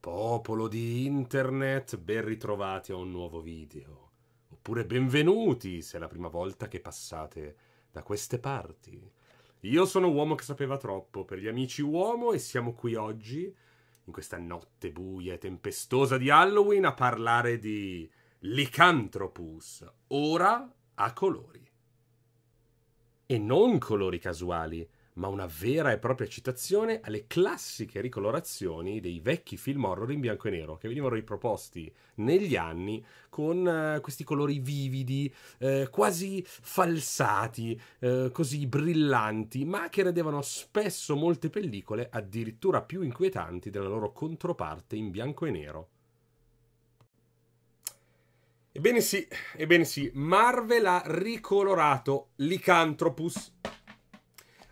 Popolo di internet, ben ritrovati a un nuovo video. Oppure benvenuti se è la prima volta che passate da queste parti. Io sono uomo che sapeva troppo per gli amici uomo e siamo qui oggi, in questa notte buia e tempestosa di Halloween, a parlare di Lycanthropus, ora a colori. E non colori casuali, ma una vera e propria citazione alle classiche ricolorazioni dei vecchi film horror in bianco e nero che venivano riproposti negli anni con uh, questi colori vividi, eh, quasi falsati, eh, così brillanti, ma che rendevano spesso molte pellicole addirittura più inquietanti della loro controparte in bianco e nero. Ebbene sì, ebbene sì, Marvel ha ricolorato Licantropus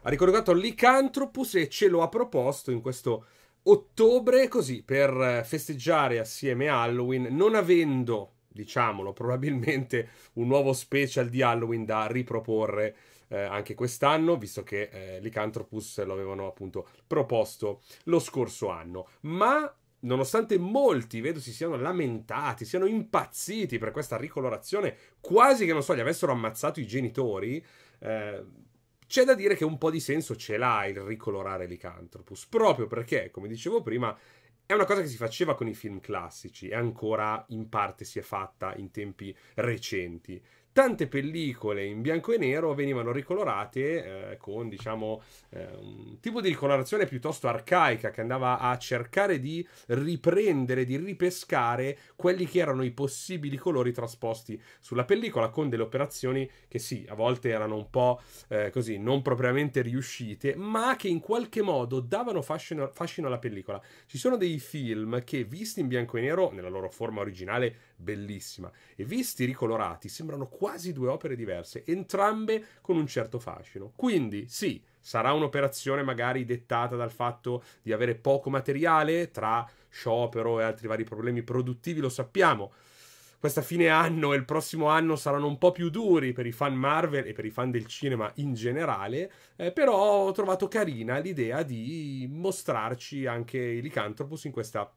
ha ricordato Licantropus e ce lo ha proposto in questo ottobre, così per eh, festeggiare assieme a Halloween, non avendo, diciamolo, probabilmente un nuovo special di Halloween da riproporre eh, anche quest'anno, visto che eh, Lycanthropus lo avevano appunto proposto lo scorso anno. Ma nonostante molti, vedo, si siano lamentati, siano impazziti per questa ricolorazione, quasi che, non so, gli avessero ammazzato i genitori, eh, c'è da dire che un po' di senso ce l'ha il ricolorare Lycanthropus, proprio perché, come dicevo prima, è una cosa che si faceva con i film classici e ancora in parte si è fatta in tempi recenti tante pellicole in bianco e nero venivano ricolorate eh, con diciamo eh, un tipo di ricolorazione piuttosto arcaica che andava a cercare di riprendere, di ripescare quelli che erano i possibili colori trasposti sulla pellicola con delle operazioni che sì, a volte erano un po' eh, così non propriamente riuscite, ma che in qualche modo davano fascino, fascino alla pellicola. Ci sono dei film che visti in bianco e nero nella loro forma originale bellissima. E visti ricolorati, sembrano quasi due opere diverse, entrambe con un certo fascino. Quindi, sì, sarà un'operazione magari dettata dal fatto di avere poco materiale, tra sciopero e altri vari problemi produttivi, lo sappiamo questa fine anno e il prossimo anno saranno un po' più duri per i fan Marvel e per i fan del cinema in generale, eh, però ho trovato carina l'idea di mostrarci anche i in questa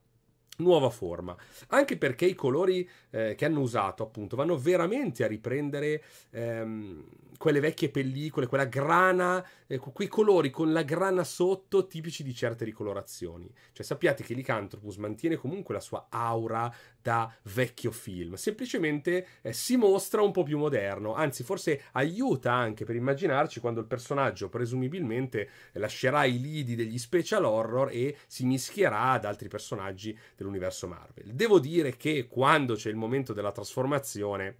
nuova forma. Anche perché i colori eh, che hanno usato, appunto, vanno veramente a riprendere ehm, quelle vecchie pellicole, quella grana, eh, quei colori con la grana sotto tipici di certe ricolorazioni. Cioè sappiate che Licanthropus mantiene comunque la sua aura da vecchio film, semplicemente eh, si mostra un po' più moderno, anzi forse aiuta anche per immaginarci quando il personaggio presumibilmente lascerà i lidi degli special horror e si mischierà ad altri personaggi dell'universo dell'universo Marvel. Devo dire che quando c'è il momento della trasformazione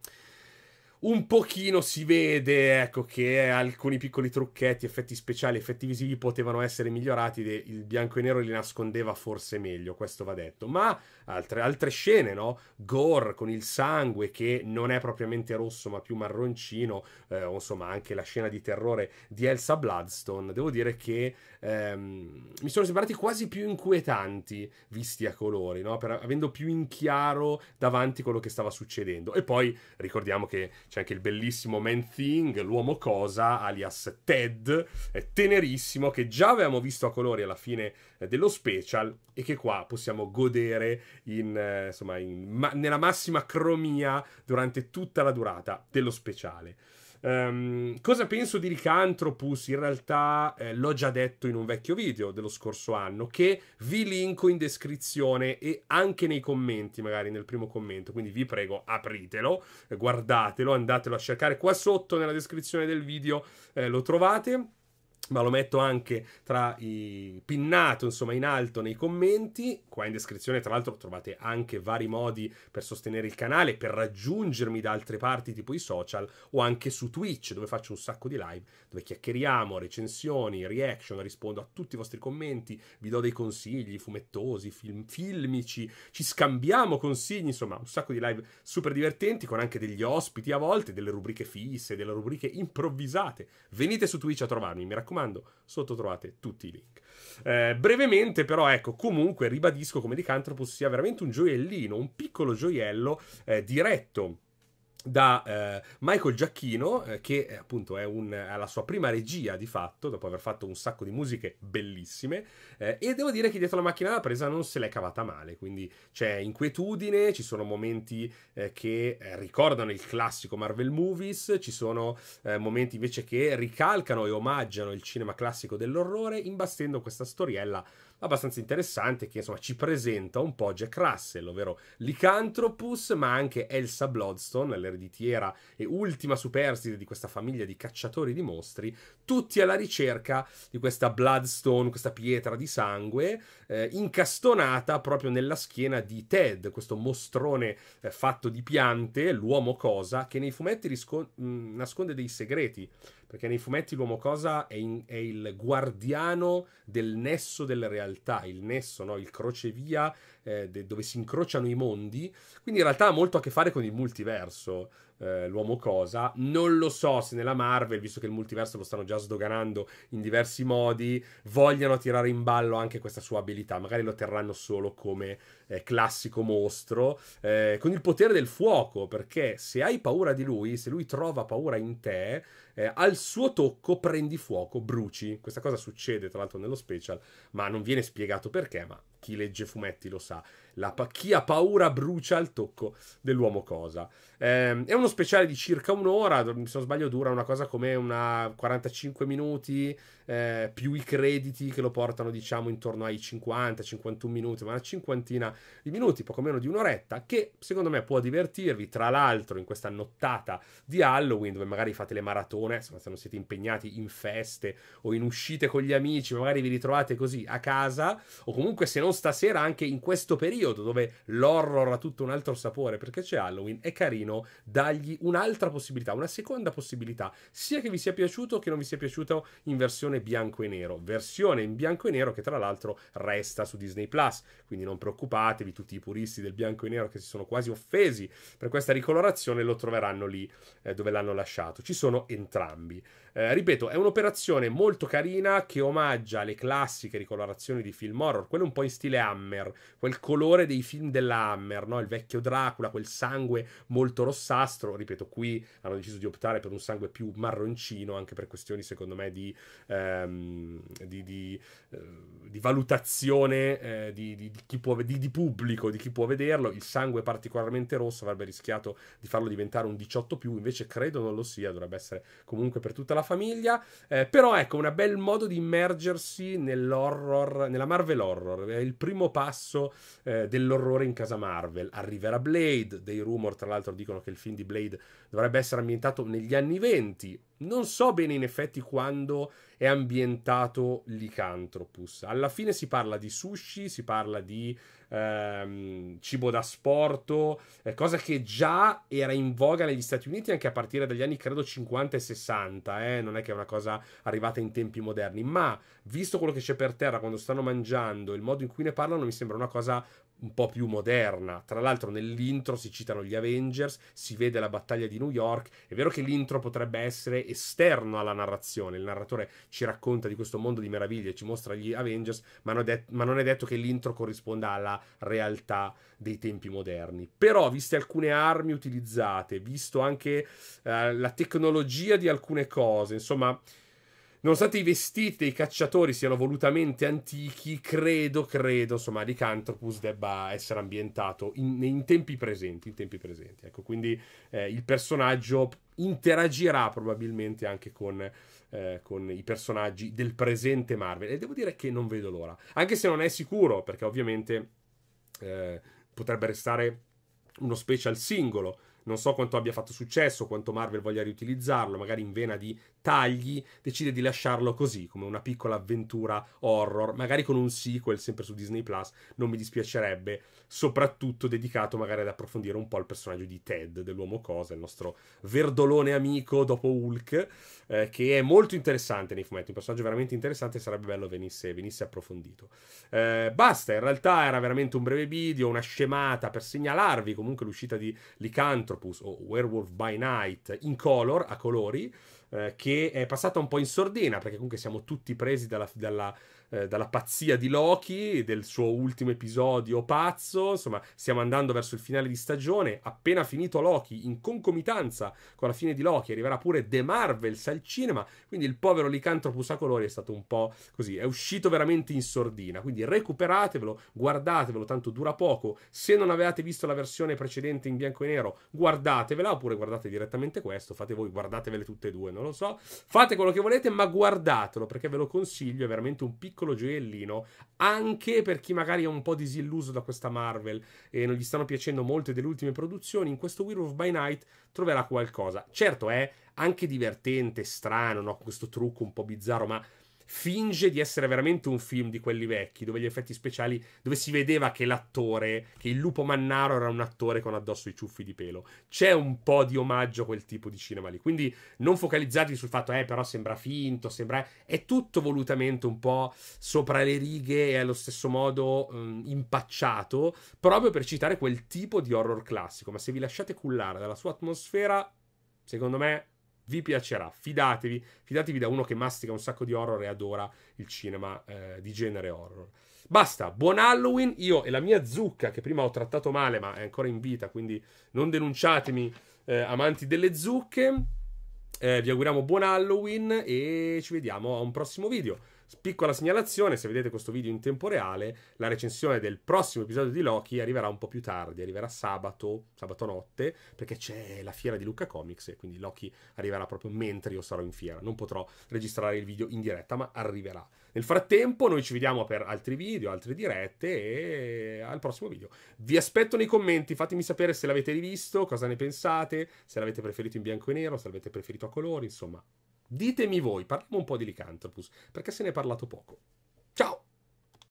un pochino si vede ecco, che alcuni piccoli trucchetti, effetti speciali, effetti visivi potevano essere migliorati, il bianco e nero li nascondeva forse meglio, questo va detto. Ma altre, altre scene, no? Gore con il sangue che non è propriamente rosso ma più marroncino, eh, insomma anche la scena di terrore di Elsa Bloodstone, devo dire che ehm, mi sono sembrati quasi più inquietanti visti a colori, no? per, avendo più in chiaro davanti quello che stava succedendo. E poi ricordiamo che c'è anche il bellissimo Man Thing, l'uomo cosa, alias Ted, tenerissimo, che già avevamo visto a colori alla fine eh, dello special e che qua possiamo godere in, eh, insomma, in ma- nella massima cromia durante tutta la durata dello speciale. Um, cosa penso di Licantropus? In realtà eh, l'ho già detto in un vecchio video dello scorso anno, che vi linko in descrizione e anche nei commenti, magari nel primo commento. Quindi vi prego, apritelo, guardatelo, andatelo a cercare qua sotto nella descrizione del video, eh, lo trovate ma lo metto anche tra i pinnato, insomma, in alto nei commenti. Qua in descrizione, tra l'altro, trovate anche vari modi per sostenere il canale, per raggiungermi da altre parti, tipo i social, o anche su Twitch, dove faccio un sacco di live, dove chiacchieriamo, recensioni, reaction, rispondo a tutti i vostri commenti, vi do dei consigli fumettosi, film, filmici, ci scambiamo consigli, insomma, un sacco di live super divertenti, con anche degli ospiti a volte, delle rubriche fisse, delle rubriche improvvisate. Venite su Twitch a trovarmi, mi raccomando raccomando, sotto trovate tutti i link. Eh, brevemente, però, ecco, comunque ribadisco come Dicantropus sia veramente un gioiellino, un piccolo gioiello eh, diretto da eh, Michael Giacchino, eh, che eh, appunto è un, alla sua prima regia di fatto, dopo aver fatto un sacco di musiche bellissime, eh, e devo dire che dietro la macchina da presa non se l'è cavata male, quindi c'è inquietudine, ci sono momenti eh, che ricordano il classico Marvel Movies, ci sono momenti invece che ricalcano e omaggiano il cinema classico dell'orrore, imbastendo questa storiella abbastanza interessante che insomma ci presenta un po' Jack Russell, ovvero Licantropus, ma anche Elsa Bloodstone, ereditiera e ultima superstite di questa famiglia di cacciatori di mostri, tutti alla ricerca di questa Bloodstone, questa pietra di sangue, eh, incastonata proprio nella schiena di Ted, questo mostrone eh, fatto di piante, l'uomo cosa, che nei fumetti risco- mh, mm, nasconde dei segreti perché nei fumetti l'uomo cosa è, in, è il guardiano del nesso delle realtà, il nesso, no? il crocevia eh, de- dove si incrociano i mondi. Quindi in realtà ha molto a che fare con il multiverso. Eh, l'uomo cosa. Non lo so se nella Marvel, visto che il multiverso lo stanno già sdoganando in diversi modi, vogliano tirare in ballo anche questa sua abilità. Magari lo terranno solo come eh, classico mostro, eh, con il potere del fuoco, perché se hai paura di lui, se lui trova paura in te, eh, al suo tocco prendi fuoco, bruci. Questa cosa succede tra l'altro nello special, ma non viene spiegato perché, ma chi legge fumetti lo sa. La pa- chi ha paura brucia al tocco dell'uomo cosa. Eh, è uno speciale di circa un'ora, se non sbaglio dura una cosa come una 45 minuti, eh, più i crediti che lo portano diciamo intorno ai 50-51 minuti, ma una cinquantina di minuti, poco meno di un'oretta, che secondo me può divertirvi, tra l'altro in questa nottata di Halloween dove magari fate le maratone, se non siete impegnati in feste o in uscite con gli amici, magari vi ritrovate così a casa o comunque se non stasera, anche in questo periodo dove l'horror ha tutto un altro sapore perché c'è Halloween, è carino dargli un'altra possibilità, una seconda possibilità, sia che vi sia piaciuto che non vi sia piaciuto in versione bianco e nero, versione in bianco e nero che tra l'altro resta su Disney Plus, quindi non preoccupatevi, tutti i puristi del bianco e nero che si sono quasi offesi per questa ricolorazione lo troveranno lì eh, dove l'hanno lasciato, ci sono entrambi. Eh, ripeto, è un'operazione molto carina che omaggia le classiche ricolorazioni di film horror, quelle un po' in stile Hammer, quel colore dei film della Hammer, no? il vecchio Dracula, quel sangue molto rossastro, ripeto qui hanno deciso di optare per un sangue più marroncino anche per questioni secondo me di, ehm, di, di, eh, di valutazione eh, di, può, di pubblico, di chi può vederlo, il sangue particolarmente rosso avrebbe rischiato di farlo diventare un 18 più, invece credo non lo sia, dovrebbe essere comunque per tutta la famiglia, eh, però ecco un bel modo di immergersi nell'horror, nella Marvel Horror, il il primo passo eh, dell'orrore in casa Marvel. Arriverà Blade, dei rumor tra l'altro dicono che il film di Blade dovrebbe essere ambientato negli anni venti. Non so bene in effetti quando è ambientato Lycanthropus. Alla fine si parla di sushi, si parla di ehm, cibo da sporto, eh, cosa che già era in voga negli Stati Uniti anche a partire dagli anni credo 50 e 60, eh? non è che è una cosa arrivata in tempi moderni, ma visto quello che c'è per terra quando stanno mangiando, il modo in cui ne parlano mi sembra una cosa un po' più moderna. Tra l'altro nell'intro si citano gli Avengers, si vede la battaglia di New York. È vero che l'intro potrebbe essere esterno alla narrazione, il narratore ci racconta di questo mondo di meraviglie, ci mostra gli Avengers, ma non, det- ma non è detto che l'intro corrisponda alla realtà dei tempi moderni. Però, viste alcune armi utilizzate, visto anche eh, la tecnologia di alcune cose, insomma... Nonostante i vestiti dei cacciatori siano volutamente antichi, credo, credo, insomma, Lycanthropus debba essere ambientato in, in tempi presenti, in tempi presenti. Ecco, quindi eh, il personaggio interagirà probabilmente anche con, eh, con, i personaggi del presente Marvel. E devo dire che non vedo l'ora. Anche se non è sicuro, perché ovviamente eh, potrebbe restare uno special singolo. Non so quanto abbia fatto successo, quanto Marvel voglia riutilizzarlo, magari in vena di tagli, decide di lasciarlo così, come una piccola avventura horror, magari con un sequel sempre su Disney Plus, non mi dispiacerebbe, soprattutto dedicato magari ad approfondire un po' il personaggio di Ted, dell'uomo cosa, il nostro verdolone amico dopo Hulk, eh, che è molto interessante nei fumetti, un personaggio veramente interessante, sarebbe bello venisse, venisse approfondito. Eh, basta, in realtà era veramente un breve video, una scemata per segnalarvi comunque l'uscita di Licantropus o Werewolf by Night in color, a colori, eh, che è passata un po' in sordina perché comunque siamo tutti presi dalla, dalla eh, dalla pazzia di Loki, del suo ultimo episodio pazzo, insomma stiamo andando verso il finale di stagione, appena finito Loki, in concomitanza con la fine di Loki arriverà pure The Marvels al cinema, quindi il povero Licantropus a colori è stato un po' così, è uscito veramente in sordina, quindi recuperatevelo, guardatevelo, tanto dura poco, se non avevate visto la versione precedente in bianco e nero, guardatevela oppure guardate direttamente questo, fate voi, guardatevele tutte e due, non lo so, fate quello che volete, ma guardatelo perché ve lo consiglio, è veramente un piccolo piccolo gioiellino anche per chi magari è un po' disilluso da questa Marvel e non gli stanno piacendo molte delle ultime produzioni, in questo Weird of by Night troverà qualcosa. Certo è anche divertente, strano, no? questo trucco un po' bizzarro, ma finge di essere veramente un film di quelli vecchi, dove gli effetti speciali, dove si vedeva che l'attore, che il lupo mannaro era un attore con addosso i ciuffi di pelo. C'è un po' di omaggio a quel tipo di cinema lì, quindi non focalizzatevi sul fatto, eh, però sembra finto, sembra... È tutto volutamente un po' sopra le righe e allo stesso modo mh, impacciato, proprio per citare quel tipo di horror classico, ma se vi lasciate cullare dalla sua atmosfera, secondo me vi piacerà, fidatevi, fidatevi da uno che mastica un sacco di horror e adora il cinema eh, di genere horror. Basta, buon Halloween, io e la mia zucca che prima ho trattato male ma è ancora in vita, quindi non denunciatemi eh, amanti delle zucche. Eh, vi auguriamo buon Halloween e ci vediamo a un prossimo video. Piccola segnalazione, se vedete questo video in tempo reale, la recensione del prossimo episodio di Loki arriverà un po' più tardi, arriverà sabato, sabato notte, perché c'è la fiera di Luca Comics e quindi Loki arriverà proprio mentre io sarò in fiera. Non potrò registrare il video in diretta, ma arriverà. Nel frattempo noi ci vediamo per altri video, altre dirette e al prossimo video. Vi aspetto nei commenti, fatemi sapere se l'avete rivisto, cosa ne pensate, se l'avete preferito in bianco e nero, se l'avete preferito a colori, insomma, Ditemi voi, parliamo un po' di Lycanthropus, perché se ne è parlato poco. Ciao!